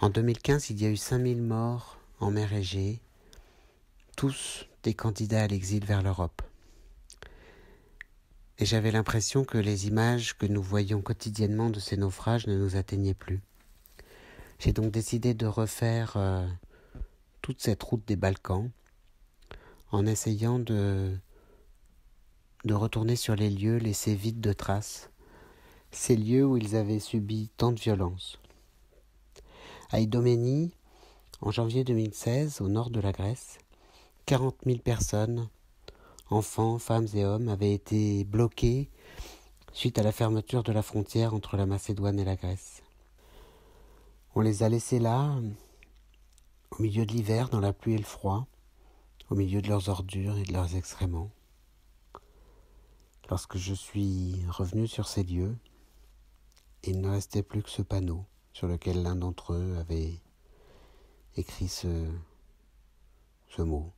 En 2015, il y a eu 5000 morts en mer Égée, tous des candidats à l'exil vers l'Europe. Et j'avais l'impression que les images que nous voyons quotidiennement de ces naufrages ne nous atteignaient plus. J'ai donc décidé de refaire euh, toute cette route des Balkans en essayant de, de retourner sur les lieux laissés vides de traces, ces lieux où ils avaient subi tant de violences à Idoménie en janvier 2016 au nord de la Grèce. 40 000 personnes, enfants, femmes et hommes, avaient été bloquées suite à la fermeture de la frontière entre la Macédoine et la Grèce. On les a laissés là, au milieu de l'hiver, dans la pluie et le froid, au milieu de leurs ordures et de leurs excréments. Lorsque je suis revenu sur ces lieux, il ne restait plus que ce panneau sur lequel l'un d'entre eux avait écrit ce, ce mot.